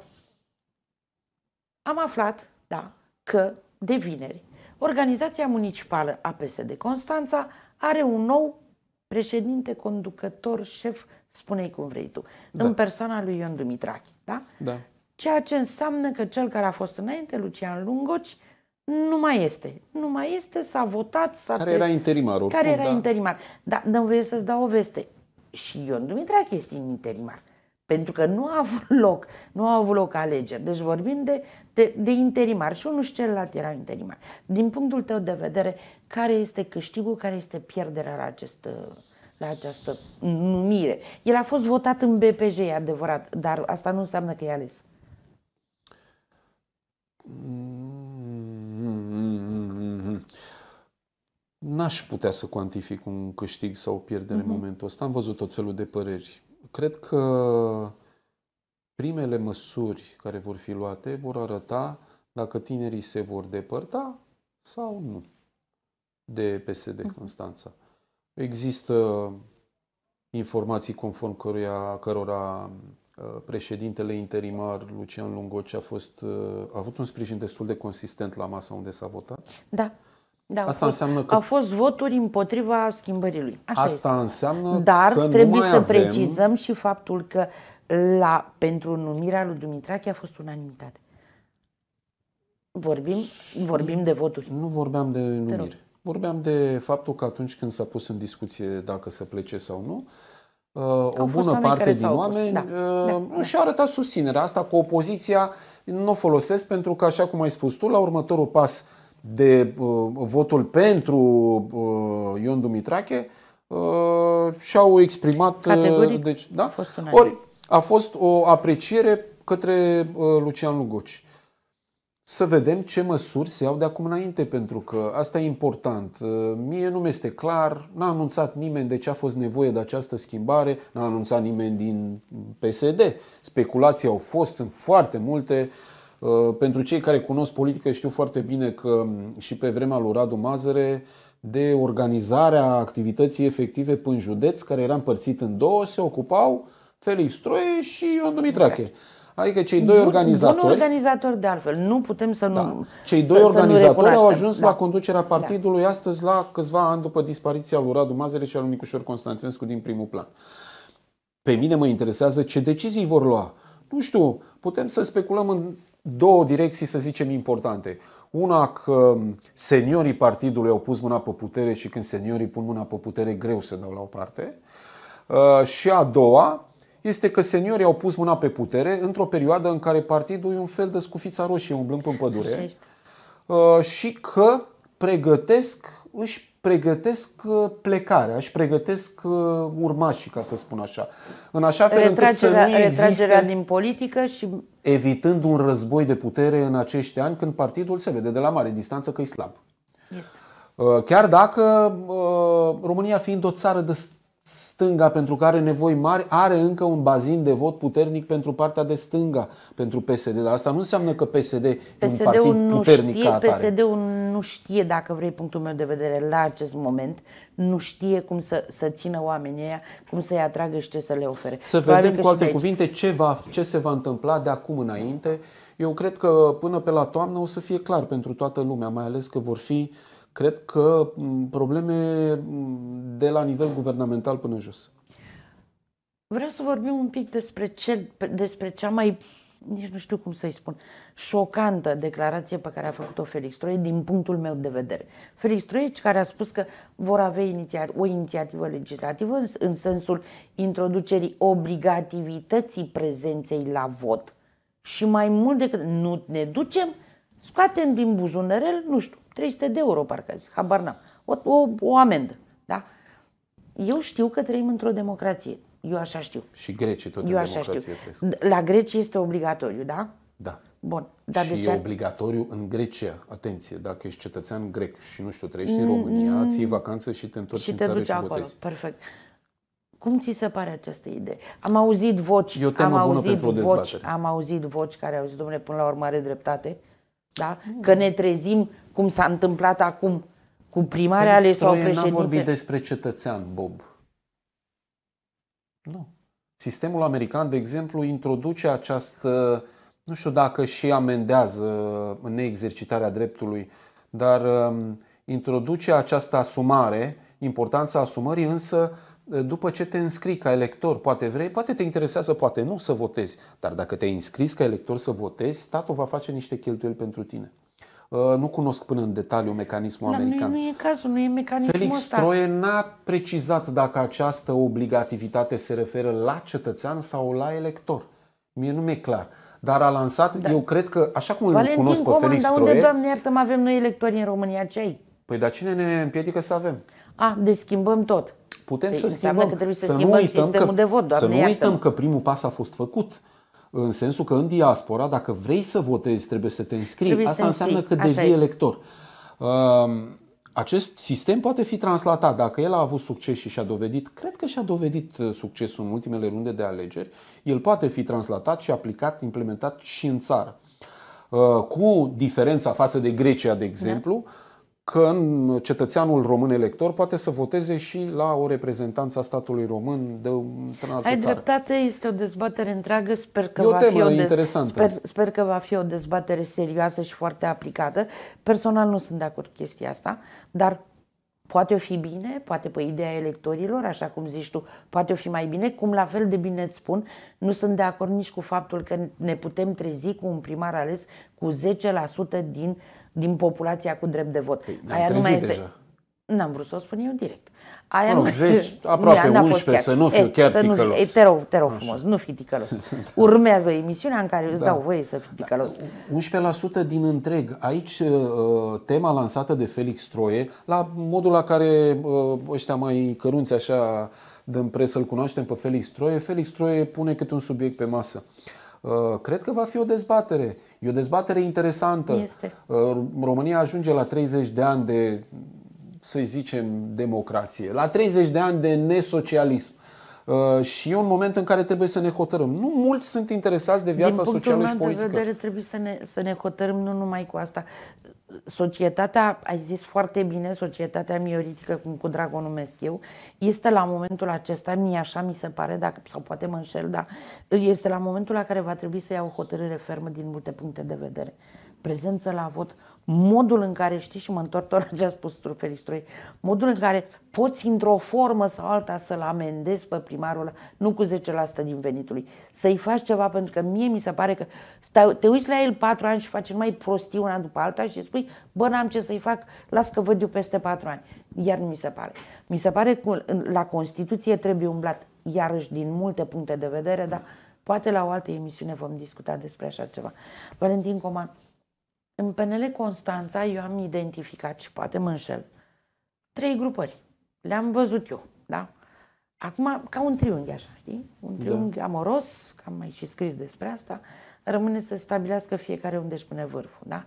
Am aflat, da, că de vineri Organizația Municipală a PSD Constanța are un nou președinte, conducător, șef spune-i cum vrei tu, da. în persoana lui Ion Dumitrachi, Da? da. Ceea ce înseamnă că cel care a fost înainte, Lucian Lungoci, nu mai este. Nu mai este, s-a votat, s-a Care te... era interimar, oricum, Care era da. interimar. Da, dă voie să-ți dau o veste. Și Ion Dumitrachi este în interimar. Pentru că nu a avut loc, nu a avut loc alegeri. Deci vorbim de, de, de interimar și unul și celălalt era interimar. Din punctul tău de vedere, care este câștigul, care este pierderea la acest uh, la această numire. El a fost votat în BPJ, e adevărat, dar asta nu înseamnă că e ales. N-aș putea să cuantific un câștig sau o pierdere uh-huh. în mhm. momentul ăsta. Am văzut tot felul de păreri. Cred că primele măsuri care vor fi luate vor arăta dacă tinerii se vor depărta sau nu de PSD mhm. Constanța. Uh-huh. Există informații conform căruia, cărora uh, președintele interimar Lucian Lungoci a fost uh, a avut un sprijin destul de consistent la masa unde s-a votat. Da. Da, asta fost, înseamnă că au fost voturi împotriva schimbării Așa asta este. înseamnă Dar că trebuie să avem... precizăm și faptul că la, pentru numirea lui Dumitrache a fost unanimitate. Vorbim, vorbim de voturi. Nu vorbeam de numire. Vorbeam de faptul că atunci când s-a pus în discuție dacă să plece sau nu, uh, Au o bună parte din oameni da. Uh, da. și-a arătat susținerea asta cu opoziția. Nu o folosesc pentru că, așa cum ai spus tu, la următorul pas de uh, votul pentru uh, Ion Dumitrache uh, și-au exprimat. Uh, Categoric deci, da? Ori a fost o apreciere către uh, Lucian Lugoci să vedem ce măsuri se iau de acum înainte, pentru că asta e important. Uh, mie nu mi-este clar, n-a anunțat nimeni de ce a fost nevoie de această schimbare, n-a anunțat nimeni din PSD. Speculații au fost, sunt foarte multe. Uh, pentru cei care cunosc politică știu foarte bine că um, și pe vremea lui Radu Mazăre de organizarea activității efective până județ, care era împărțit în două, se ocupau Felix Troie și Ion Dumitrache. Okay. Adică cei doi bun, organizatori. Bun organizator de altfel, nu putem să nu. Da. Cei doi să, organizatori să au ajuns da. la conducerea da. partidului da. astăzi la câțiva ani după dispariția lui Radu Mazăre și al lui Nicușor Constantinescu din primul plan. Pe mine mă interesează ce decizii vor lua. Nu știu, putem să speculăm în două direcții, să zicem, importante. Una că seniorii partidului au pus mâna pe putere și când seniorii pun mâna pe putere greu se dau la o parte. Uh, și a doua, este că seniorii au pus mâna pe putere într-o perioadă în care partidul e un fel de scufița roșie umblând în pădure uh, și că pregătesc, își pregătesc uh, plecarea, își pregătesc uh, urmașii, ca să spun așa. În așa fel încât să nu existe... din politică și... Evitând un război de putere în acești ani când partidul se vede de la mare distanță că e slab. Este. Chiar dacă România fiind o țară de stânga pentru care are nevoi mari are încă un bazin de vot puternic pentru partea de stânga, pentru PSD. Dar asta nu înseamnă că PSD, PSD e un partid nu puternic știe, ca atare. PSD-ul nu știe, dacă vrei punctul meu de vedere, la acest moment, nu știe cum să, să țină oamenii aia, cum să-i atragă și ce să le ofere. Să Probabil vedem, cu alte cuvinte, ce, va, ce se va întâmpla de acum înainte. Eu cred că până pe la toamnă o să fie clar pentru toată lumea, mai ales că vor fi uh, cred că mm, probleme mm, de la nivel guvernamental până jos. Vreau să vorbim un pic despre, ce, despre cea mai, nici nu știu cum să-i spun, șocantă declarație pe care a făcut-o Felix Troie din punctul meu de vedere. Felix Troie, care a spus că vor avea iniția- o inițiativă legislativă în, în sensul introducerii obligativității prezenței la vot. Și mai mult decât nu ne ducem, Scoatem din buzunărel, nu știu, 300 de euro, parcă zic, habar n-am, o, o, o amendă, da? Eu știu că trăim într-o democrație. Eu așa știu. Și grecii tot Eu în așa democrație știu. La greci este obligatoriu, da? Da. Bun. Dar și de ce? e obligatoriu în Grecia. Atenție, dacă ești cetățean grec și nu știu, trăiești în mm, România, mm. ți iei vacanță și te întorci și în te țară duci și acolo. Botezi. Perfect. Cum ți se pare această idee? Am auzit voci, Eu am auzit voci, am auzit voci care au zis, domnule, până la urmă are dreptate, da? Mm. Că ne trezim cum s-a întâmplat acum cu primarea ale sau președinte. Nu a vorbit despre cetățean, Bob. Nu. Sistemul american, de exemplu, introduce această, nu știu dacă și amendează neexercitarea dreptului, dar um, introduce această asumare, importanța asumării, însă după ce te înscrii ca elector, poate vrei, poate te interesează, poate nu să votezi, dar dacă te-ai înscris ca elector să votezi, statul va face niște cheltuieli pentru tine. Uh, nu cunosc până în detaliu mecanismul da, american. Nu, nu e cazul, nu e mecanismul Felix ăsta. Troie n-a precizat dacă această obligativitate se referă la cetățean sau la elector. Mie nu mi-e clar dar a lansat, da. eu cred că, așa cum Valentin îl cunosc pe Coman, Felix dar unde, Troie, doamne, avem noi electori în România, cei? Păi dar cine ne împiedică să avem? A, ah, deschimbăm schimbăm tot putem păi să schimbăm. Că trebuie să, să schimbăm nu uităm sistemul că, de vot, doamne, Să nu uităm că primul pas a fost făcut. În sensul că în diaspora, dacă vrei să votezi, trebuie să te înscrii. Trebuie Asta înscrii. înseamnă că devii elector. Um, acest sistem poate fi translatat. Da, dacă el a avut succes și și-a dovedit, cred că și-a dovedit uh, succesul în ultimele runde de alegeri, el poate fi translatat și aplicat, implementat și în țară. Uh, cu diferența față de Grecia, de da. exemplu, da că cetățeanul român elector poate să voteze și la o reprezentanță a statului român de într-o altă Ai țară. dreptate, este o dezbatere întreagă, sper că, o va fi o de- Sper, sper că va fi o dezbatere serioasă și foarte aplicată. Personal nu sunt de acord cu chestia asta, dar Poate o fi bine, poate pe ideea electorilor, așa cum zici tu, poate o fi mai bine, cum la fel de bine îți spun, nu sunt de acord nici cu faptul că ne putem trezi cu un primar ales cu 10% din, din populația cu drept de vot. Păi, Aia nu mai este. Deja. N-am vrut să o spun eu direct. Aia nu... zeci, aproape 11, să nu fiu e, chiar să ticălos. Nu, e, te rog, te rog frumos, nu fi ticălos. Urmează emisiunea în care da. dau voie să fii da, ticălos. Da. 11% din întreg. Aici uh, tema lansată de Felix Troie, la modul la care uh, ăștia mai cărunți așa dăm presă, îl cunoaștem pe Felix Troie, Felix Troie pune câte un subiect pe masă. Uh, cred că va fi o dezbatere. E o dezbatere interesantă. Este. România ajunge la 30 de ani de să-i zicem, democrație, la 30 de ani de nesocialism. Uh, și e un moment în care trebuie să ne hotărâm. Nu mulți sunt interesați de viața Din socială și politică. Din vedere, trebuie să ne, să ne hotărâm nu numai cu asta. Societatea, ai zis foarte bine, societatea mioritică, cum cu drag o numesc eu, este la momentul acesta, mie așa mi se pare, dacă, sau poate mă înșel, dar este la momentul la care va trebui să iau o hotărâre fermă din multe puncte de vedere. Prezență la vot, modul în care, știi, și mă întorc tot la ce a spus Felix Troi, modul în care poți într-o formă sau alta să-l amendezi pe primarul ăla, nu cu 10% din venitul să-i faci ceva, pentru că mie mi se pare că stai, te uiți la el patru ani și faci mai prostii una după alta și spui, bă, n-am ce să-i fac, las că văd eu peste patru ani. Iar nu mi se pare. Mi se pare că la Constituție trebuie umblat, iarăși, din multe puncte de vedere, dar poate la o altă emisiune vom discuta despre așa ceva. Valentin Coman, în PNL Constanța eu am identificat și poate mă înșel. Trei grupări. Le-am văzut eu, da? Acum, ca un triunghi așa, știi? Un da. triunghi da. amoros, că am mai și scris despre asta, rămâne să stabilească fiecare unde își pune vârful, da?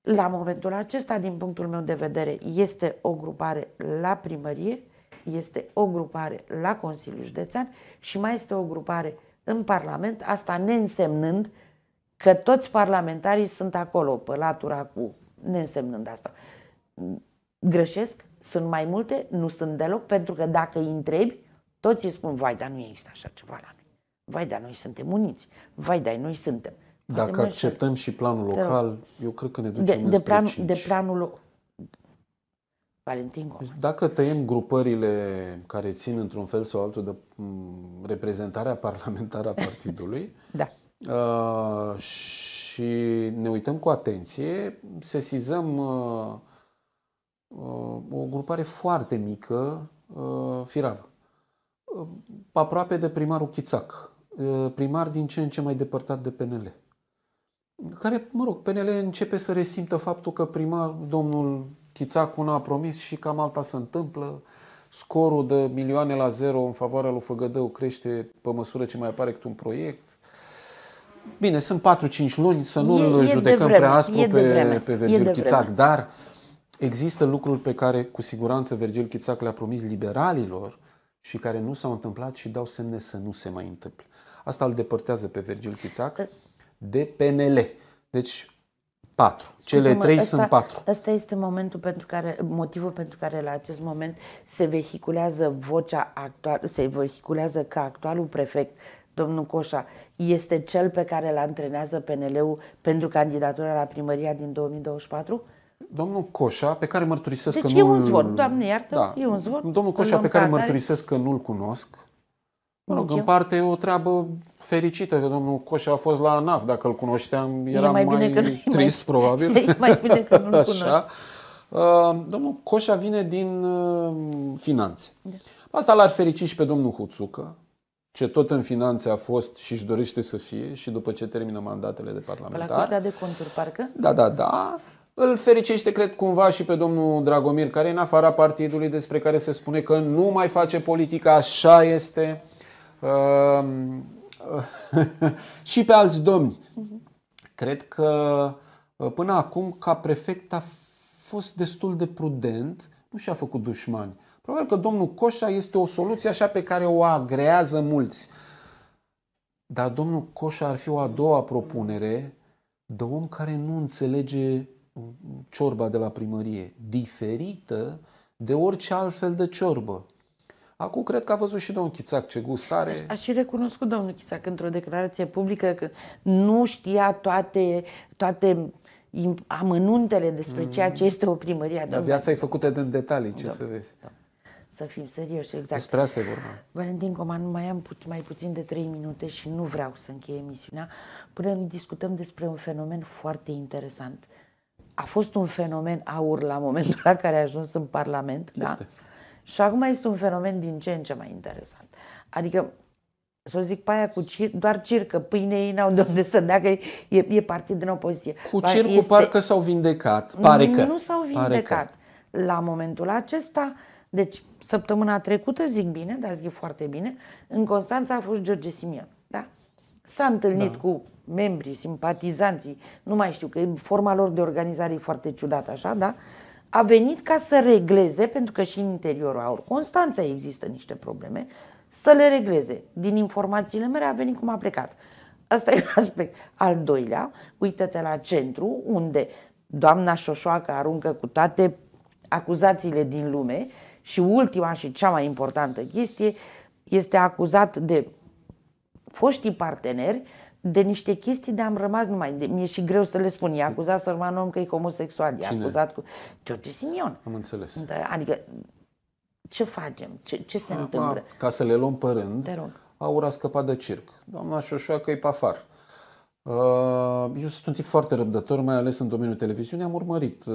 La momentul acesta, din punctul meu de vedere, este o grupare la primărie, este o grupare la Consiliul Județean și mai este o grupare în Parlament, asta ne însemnând că toți parlamentarii sunt acolo, pe latura cu, neînsemnând asta. Greșesc, sunt mai multe, nu sunt deloc, pentru că dacă îi întrebi, toți îi spun, vai, dar nu există așa ceva la noi. Vai, dar noi suntem uniți. Vai, dar noi suntem. Dacă acceptăm și planul local, eu cred că ne ducem de, de, plan, 5. de planul local. Valentin Goma. Deci dacă tăiem grupările care țin într-un fel sau altul de reprezentarea parlamentară a partidului, da. Uh, și ne uităm cu atenție, sesizăm uh, uh, o grupare foarte mică, firavă, aproape de primarul Chițac, primar din ce în ce mai depărtat de PNL care, mă rog, PNL începe să resimtă faptul că primar, domnul Chițac una a promis și cam alta se întâmplă. Scorul de milioane la zero în favoarea lui Făgădău crește pe măsură ce mai apare cât un proiect. Bine, sunt 4-5 luni, să nu e, îl judecăm prea aspru pe, pe Vergil Chițac, dar există lucruri pe care cu siguranță Vergil Chițac le-a promis liberalilor și care nu s-au întâmplat și dau semne să nu se mai întâmple. Asta îl depărtează pe Vergil Chițac de PNL. Deci, patru. Cele trei asta, sunt patru. Asta este momentul pentru care, motivul pentru care la acest moment se vehiculează vocea actuală, se vehiculează ca actualul prefect domnul Coșa, este cel pe care îl antrenează PNL-ul pentru candidatura la primăria din 2024? Domnul Coșa, pe care mărturisesc deci că nu... e un zvon, doamne iartă, da. e un zvon. Domnul Coșa, pe care mărturisesc că nu-l cunosc, mă rog, în parte e o treabă fericită, că domnul Coșa a fost la ANAF, dacă îl cunoșteam, era mai, mai că trist, mai, probabil. E mai bine că nu-l cunosc. Așa. Uh, domnul Coșa vine din uh, finanțe. Da. Asta l-ar ferici și pe domnul Huțucă, ce tot în finanțe a fost și își dorește să fie și după ce termină mandatele de parlamentar. La Curtea de Conturi, parcă? Da, da, da. Îl fericește, cred, cumva și pe domnul Dragomir, care e în afara partidului despre care se spune că nu mai face politică, așa este. Uh, și pe alți domni. Mhm. Cred că ă, până acum, ca prefect, a fost destul de prudent, nu și-a făcut dușmani Probabil că domnul Coșa este o soluție așa pe care o agrează mulți. Dar domnul Coșa ar fi o a doua propunere de om care nu înțelege ciorba de la primărie, diferită de orice altfel de ciorbă. Acum cred că a văzut și domnul Chițac ce gust are. Aș, aș fi recunoscut domnul Chițac într-o declarație publică că nu știa toate, toate amănuntele despre mm. ceea ce este o primărie. Dar viața e făcută din detalii, ce da. să vezi. Da să fim serioși, exact. Despre asta e vorba. Valentin Coman, mai am pu- mai puțin de 3 minute și nu vreau să închei emisiunea până discutăm despre un fenomen foarte interesant. A fost un fenomen aur la momentul la care a ajuns în Parlament, da? este. da? Și acum este un fenomen din ce în ce mai interesant. Adică, să zic pe aia cu cir, doar circă, pâine ei n-au de unde să dea, că e, e partid din opoziție. Cu Ba, circul este... parcă s-au vindecat, pare că. Nu s-au Pare vindecat. că. La momentul acesta, deci săptămâna trecută, zic bine, dar zic foarte bine, în Constanța a fost George Simion. Da? S-a întâlnit da. cu membrii, simpatizanții, nu mai știu, că forma lor de organizare e foarte ciudată așa, da? A venit ca să regleze, pentru că și în interiorul aur Constanța există niște probleme, să le regleze. Din informațiile mele a venit cum a plecat. Asta e un aspect. Al doilea, uită-te la centru, unde doamna Șoșoacă aruncă cu toate acuzațiile din lume și ultima și cea mai importantă chestie este acuzat de foștii parteneri de niște chestii de am rămas numai. De, mi-e și greu să le spun. E acuzat sărman om că e homosexual. E Cine? acuzat cu. George Simion. Am înțeles. Da, adică, ce facem? Ce, ce se a, întâmplă? Ca să le luăm pe rând, Te rog. Aura a scăpat de circ. Doamna Șoșoacă e pafar. Uh, eu sunt foarte răbdător, mai ales în domeniul televiziunii. Am urmărit uh,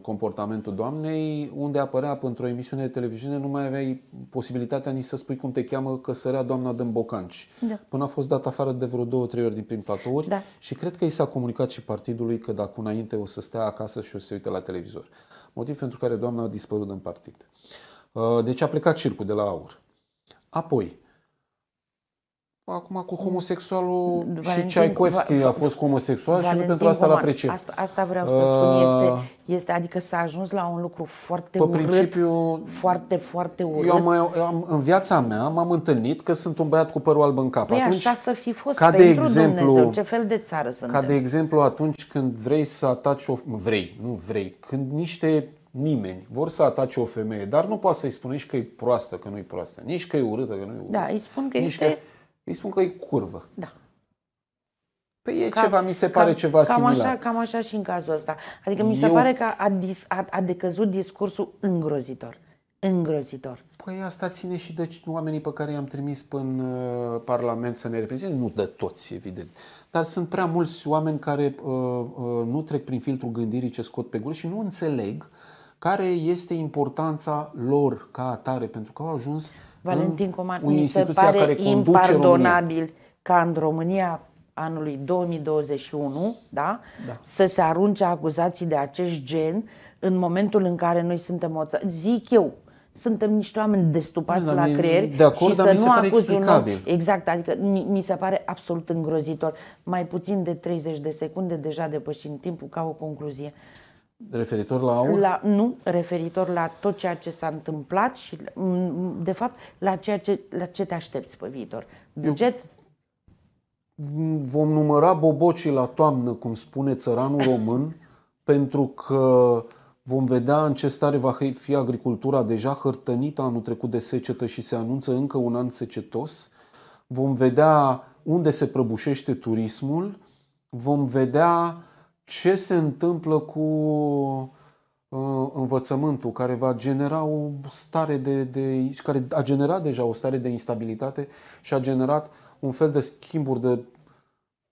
comportamentul doamnei, unde apărea pentru o emisiune de televiziune, nu mai aveai posibilitatea nici să spui cum te cheamă că sărea doamna Dâmbocanci. Da. Până a fost dat afară de vreo două, trei ori din prin platouri da. și cred că i s-a comunicat și partidului că dacă înainte o să stea acasă și o să se uite la televizor. Motiv pentru care doamna a dispărut din partid. Uh, deci a plecat circul de la aur. Apoi, acum cu homosexualul Valentin, și Ceaikovski a fost homosexual Valentin, și nu pentru asta l-a apreciat. Asta, asta vreau să spun, uh, este, este, adică s-a ajuns la un lucru foarte pe urât, principiu, foarte, foarte urât. Eu am, eu am, în viața mea m-am întâlnit că sunt un băiat cu părul alb în cap. Păi atunci, așa să fi fost ca de exemplu, Dumnezeu, ce fel de țară suntem. Ca de exemplu atunci când vrei să ataci o... Vrei, nu vrei, când niște nimeni vor să atace o femeie, dar nu poate să-i spui nici că e proastă, că nu e proastă, nici că e urâtă, că nu e urâtă. Da, îi spun că nici este... Că îi spun că e curvă. Da. Păi e cam, ceva, mi se pare cam, ceva cam similar. Așa, cam așa și în cazul ăsta. Adică mi se Eu... pare că a, dis, a, a decăzut discursul îngrozitor. Îngrozitor. Păi asta ține și de oamenii pe care i-am trimis până uh, Parlament să ne reprezinte. Nu de toți, evident. Dar sunt prea mulți oameni care uh, uh, nu trec prin filtrul gândirii ce scot pe gură și nu înțeleg care este importanța lor ca atare, pentru că au ajuns Valentin Coman, mi se pare impardonabil România. ca în România anului 2021 da, da. să se arunce acuzații de acest gen în momentul în care noi suntem o țară. Zic eu, suntem niște oameni destupați da, la creier de acord, și să nu acuzi un om. Exact, adică mi, mi se pare absolut îngrozitor. Mai puțin de 30 de secunde deja depășim timpul ca o concluzie. Referitor la aur? La, nu, referitor la tot ceea ce s-a întâmplat și, mm, mm, de fapt, la, ceea ce, la ce te aștepți pe viitor. Buget? Eu... Vom număra bobocii la toamnă, cum spune țăranul român, pentru că vom vedea în ce stare va fi agricultura deja hărtănită anul trecut de secetă și se anunță încă un an secetos. Vom vedea unde se prăbușește turismul, vom vedea ce se întâmplă cu uh, învățământul care va genera o stare de, de. care a generat deja o stare de instabilitate și a generat un fel de schimburi de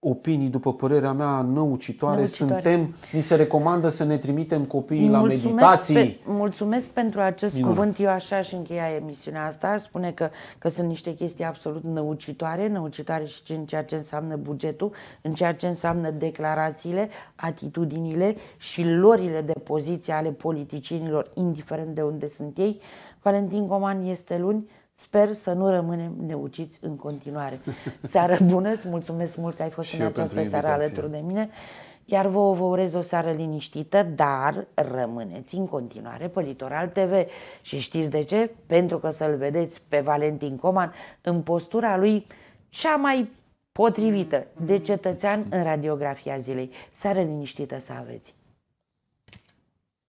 opinii, după părerea mea, năucitoare, năucitoare. suntem, ni se recomandă să ne trimitem copiii mulțumesc la meditații. Pe, mulțumesc pentru acest Minunat. cuvânt, eu așa și încheia emisiunea asta, spune că, că sunt niște chestii absolut năucitoare, năucitoare și în ceea ce înseamnă bugetul, în ceea ce înseamnă declarațiile, atitudinile și lorile de poziție ale politicienilor, indiferent de unde sunt ei. Valentin Coman este luni, Sper să nu rămânem neuciți în continuare. Seară bună, îți mulțumesc mult că ai fost și în această seară alături de mine, iar vouă vă urez o seară liniștită, dar rămâneți în continuare pe Litoral TV. Și știți de ce? Pentru că să-l vedeți pe Valentin Coman în postura lui cea mai potrivită de cetățean în radiografia zilei. Seară liniștită să aveți!